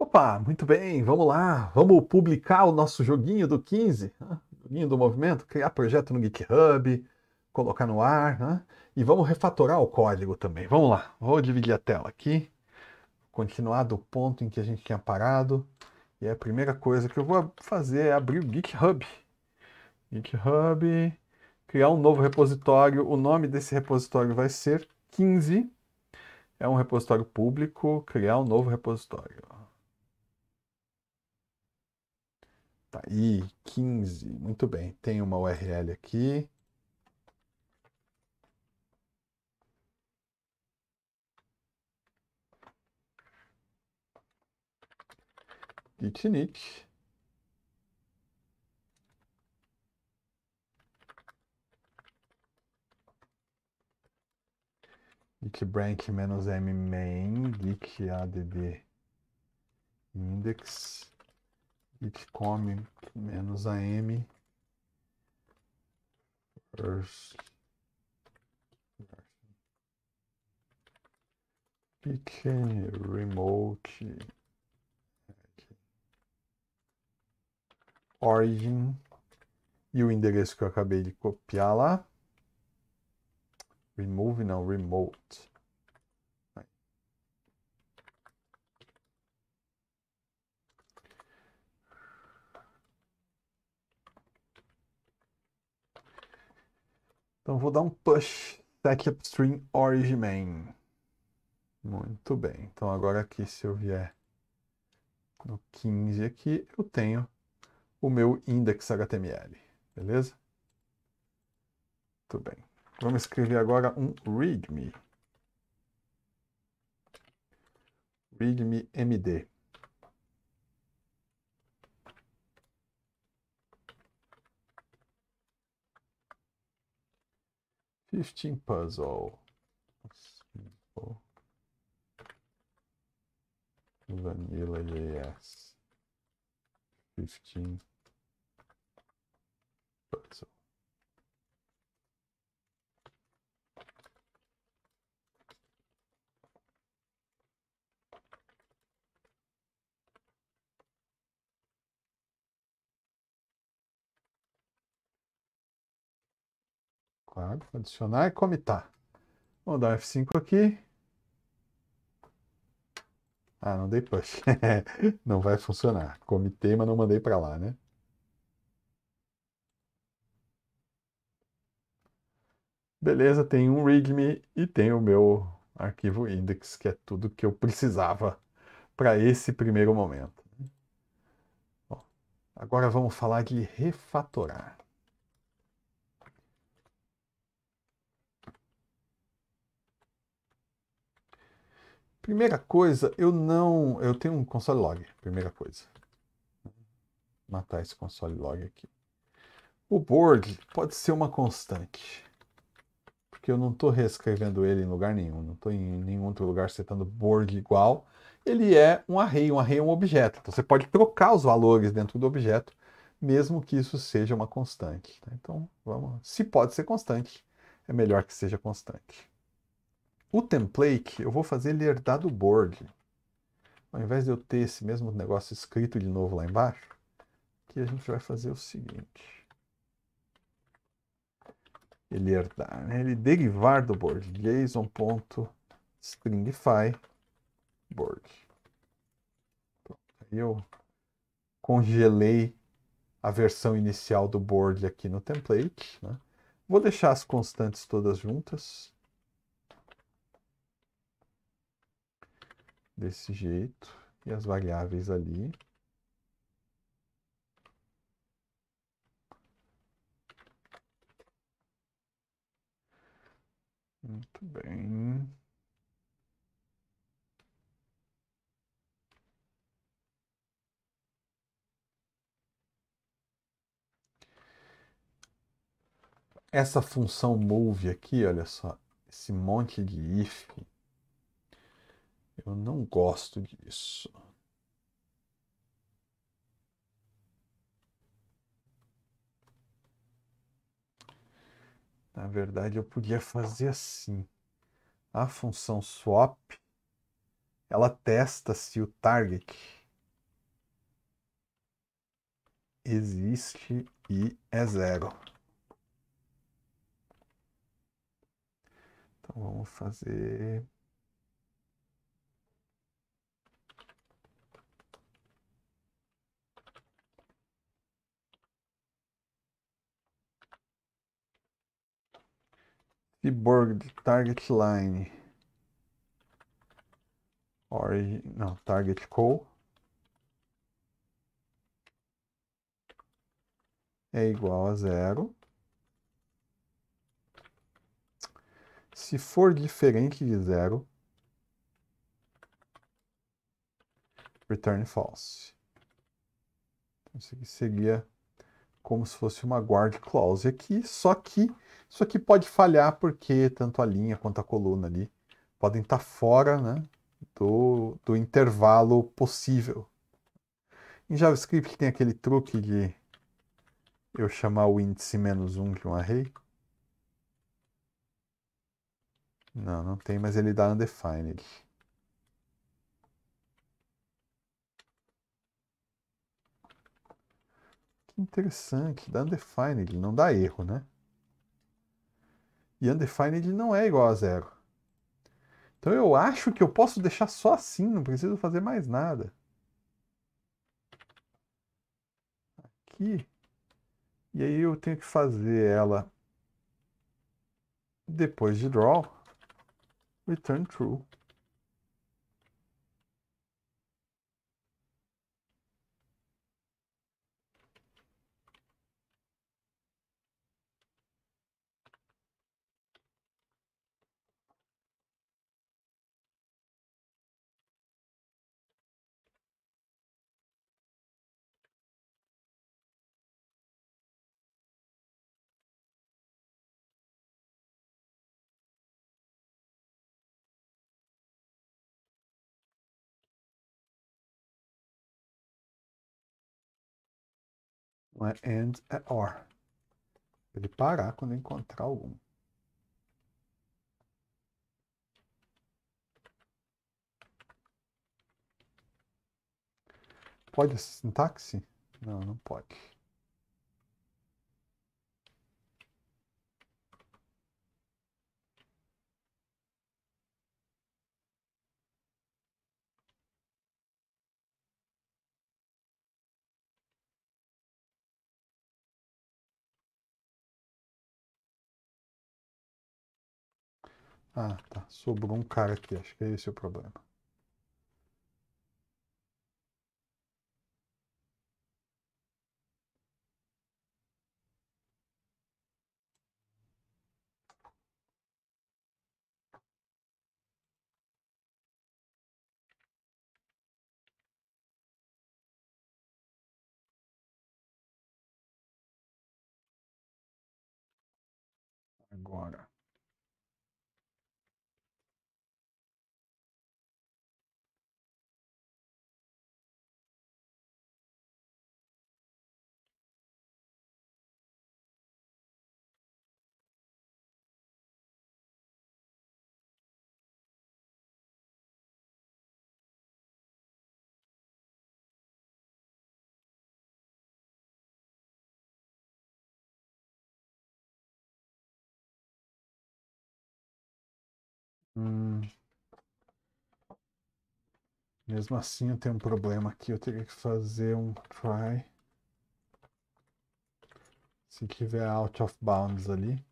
Opa, muito bem, vamos lá, vamos publicar o nosso joguinho do 15, né? joguinho do movimento, criar projeto no GitHub, colocar no ar, né? e vamos refatorar o código também. Vamos lá, vou dividir a tela aqui, continuar do ponto em que a gente tinha parado, e a primeira coisa que eu vou fazer é abrir o GitHub. GitHub, criar um novo repositório, o nome desse repositório vai ser 15, é um repositório público, criar um novo repositório. Tá aí, 15. Muito bem. Tem uma URL aqui. Gitinit. menos m main add index bitcom menos am first pick remote origin e o endereço que eu acabei de copiar lá remove não remote Então vou dar um push stack upstream origin main. Muito bem. Então agora aqui se eu vier no 15 aqui, eu tenho o meu index HTML, beleza? Muito bem. Vamos escrever agora um readme. readme md. 15 puzzle. Vanilla JS. 15 puzzle. Claro, adicionar e comitar. Tá. Vou dar F5 aqui. Ah, não dei push. não vai funcionar. Comitei, mas não mandei para lá, né? Beleza, tem um README e tem o meu arquivo index, que é tudo que eu precisava para esse primeiro momento. Bom, agora vamos falar de refatorar. Primeira coisa, eu não. Eu tenho um console log, primeira coisa. Vou matar esse console log aqui. O board pode ser uma constante. Porque eu não estou reescrevendo ele em lugar nenhum. Não estou em nenhum outro lugar setando board igual. Ele é um array. Um array é um objeto. Então você pode trocar os valores dentro do objeto, mesmo que isso seja uma constante. Né? Então, vamos. Se pode ser constante, é melhor que seja constante. O template, eu vou fazer ele herdar do board. Ao invés de eu ter esse mesmo negócio escrito de novo lá embaixo, aqui a gente vai fazer o seguinte. Ele herdar, né? ele derivar do board. JSON.stringify board. Pronto. Aí eu congelei a versão inicial do board aqui no template. Né? Vou deixar as constantes todas juntas. desse jeito e as variáveis ali. Muito bem. Essa função move aqui, olha só, esse monte de if eu não gosto disso. Na verdade, eu podia fazer assim. A função swap, ela testa se o target existe e é zero. Então vamos fazer Cyborg Target Line. Origin, não, Target Call. É igual a zero. Se for diferente de zero, return false. Então, isso aqui seria como se fosse uma guard clause aqui, só que isso aqui pode falhar porque tanto a linha quanto a coluna ali podem estar tá fora né, do, do intervalo possível. Em JavaScript tem aquele truque de eu chamar o índice menos 1 de um array. Não, não tem, mas ele dá undefined. Que interessante, dá undefined, não dá erro, né? E undefined não é igual a zero. Então eu acho que eu posso deixar só assim, não preciso fazer mais nada. Aqui. E aí eu tenho que fazer ela depois de draw, return true. Não é and, é or. ele parar quando encontrar algum. Pode essa sintaxe? Não, não pode. Ah, tá. Sobrou um cara aqui. Acho que é esse o problema. Agora. Hum. Mesmo assim, eu tenho um problema aqui. Eu teria que fazer um try. Se tiver out of bounds ali.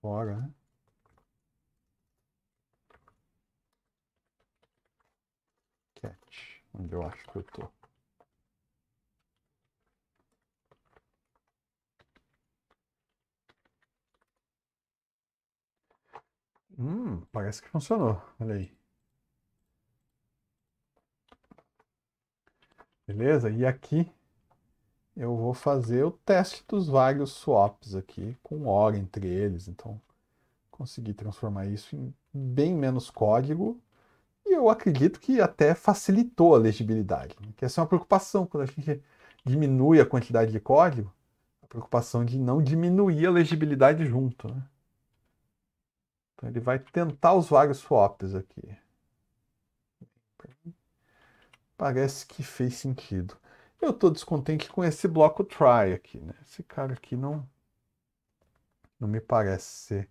Fora, né? Catch. Onde eu acho que eu tô. Hum, parece que funcionou. Olha aí. Beleza? E aqui eu vou fazer o teste dos vários swaps aqui, com hora entre eles. Então, consegui transformar isso em bem menos código. E eu acredito que até facilitou a legibilidade, né? que essa é uma preocupação. Quando a gente diminui a quantidade de código, a preocupação de não diminuir a legibilidade junto. Né? Então, ele vai tentar os vários swaps aqui. Parece que fez sentido. Eu estou descontente com esse bloco try aqui, né? Esse cara aqui não, não me parece ser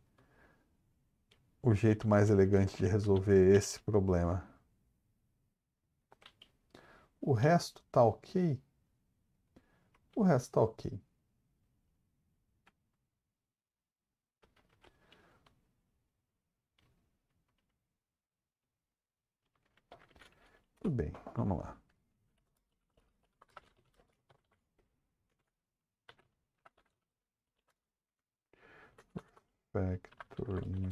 o jeito mais elegante de resolver esse problema. O resto tá ok? O resto tá ok. Muito bem, vamos lá. Factoring.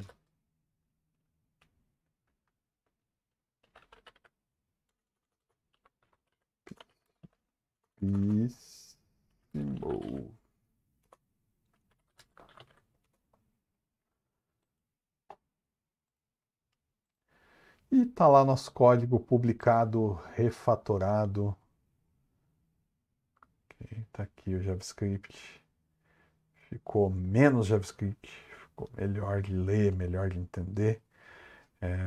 Pissimo. E está lá nosso código publicado, refatorado. Está aqui o JavaScript. Ficou menos JavaScript, ficou melhor de ler, melhor de entender. É...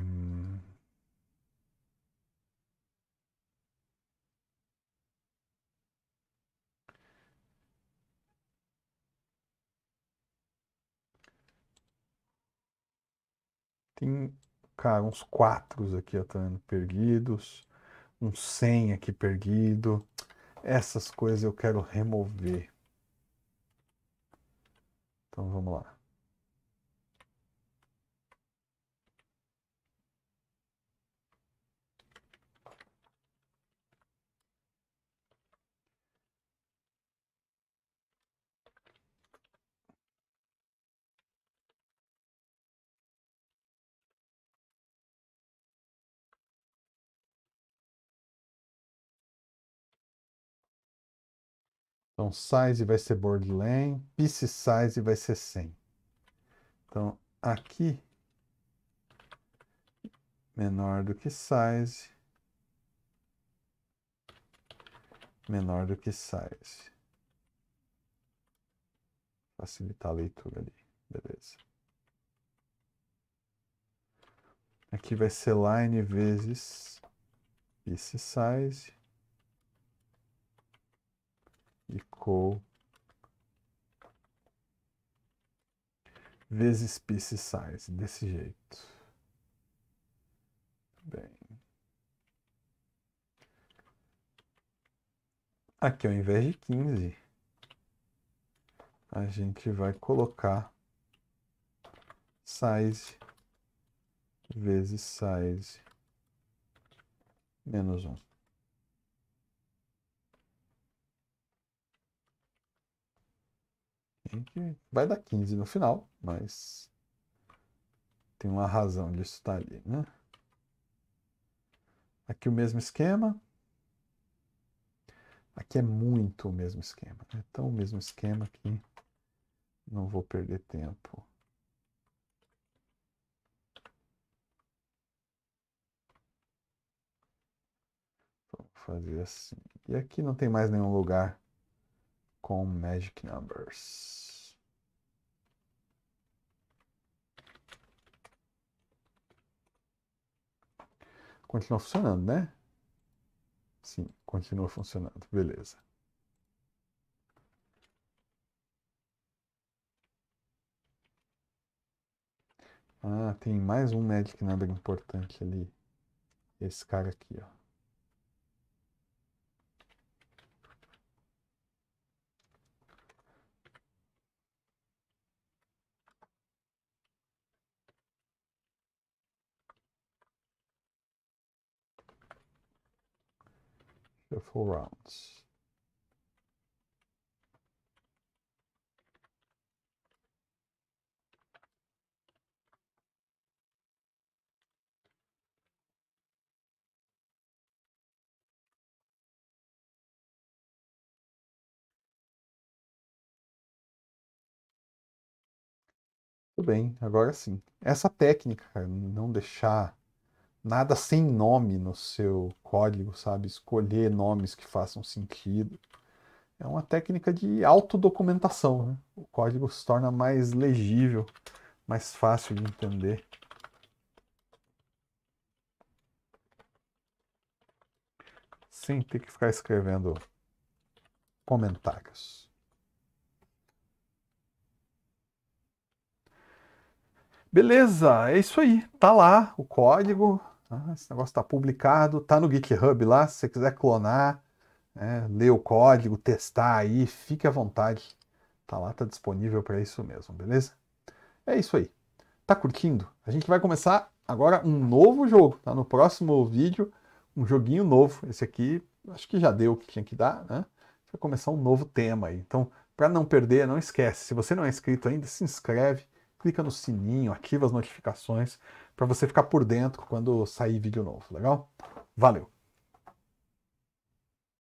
Tem cara, uns quatro aqui atando tá perdidos, um 100 aqui perdido. Essas coisas eu quero remover. Então vamos lá. Então, size vai ser borderline, piece size vai ser 100. Então, aqui, menor do que size, menor do que size. Facilitar a leitura ali, beleza. Aqui vai ser line vezes piece size equal vezes piece size, desse jeito. Bem. Aqui, ao invés de 15, a gente vai colocar size vezes size menos um gente vai dar 15 no final, mas tem uma razão disso estar tá ali, né? Aqui o mesmo esquema. Aqui é muito o mesmo esquema. Então, o mesmo esquema aqui. Não vou perder tempo. Vou fazer assim. E aqui não tem mais nenhum lugar com Magic Numbers. Continua funcionando, né? Sim, continua funcionando. Beleza. Ah, tem mais um médico nada importante ali. Esse cara aqui, ó. four rounds. Tudo bem, agora sim. Essa técnica, não deixar nada sem nome no seu código, sabe? Escolher nomes que façam sentido. É uma técnica de autodocumentação. Né? O código se torna mais legível, mais fácil de entender. Sem ter que ficar escrevendo comentários. Beleza, é isso aí. Tá lá o código, ah, esse negócio está publicado, está no GitHub lá, se você quiser clonar, né, ler o código, testar aí, fique à vontade. Tá lá, está disponível para isso mesmo, beleza? É isso aí. Tá curtindo? A gente vai começar agora um novo jogo, tá? No próximo vídeo, um joguinho novo. Esse aqui, acho que já deu o que tinha que dar, né? Vai começar um novo tema aí. Então, para não perder, não esquece. Se você não é inscrito ainda, se inscreve clica no sininho, ativa as notificações para você ficar por dentro quando sair vídeo novo, legal? Valeu!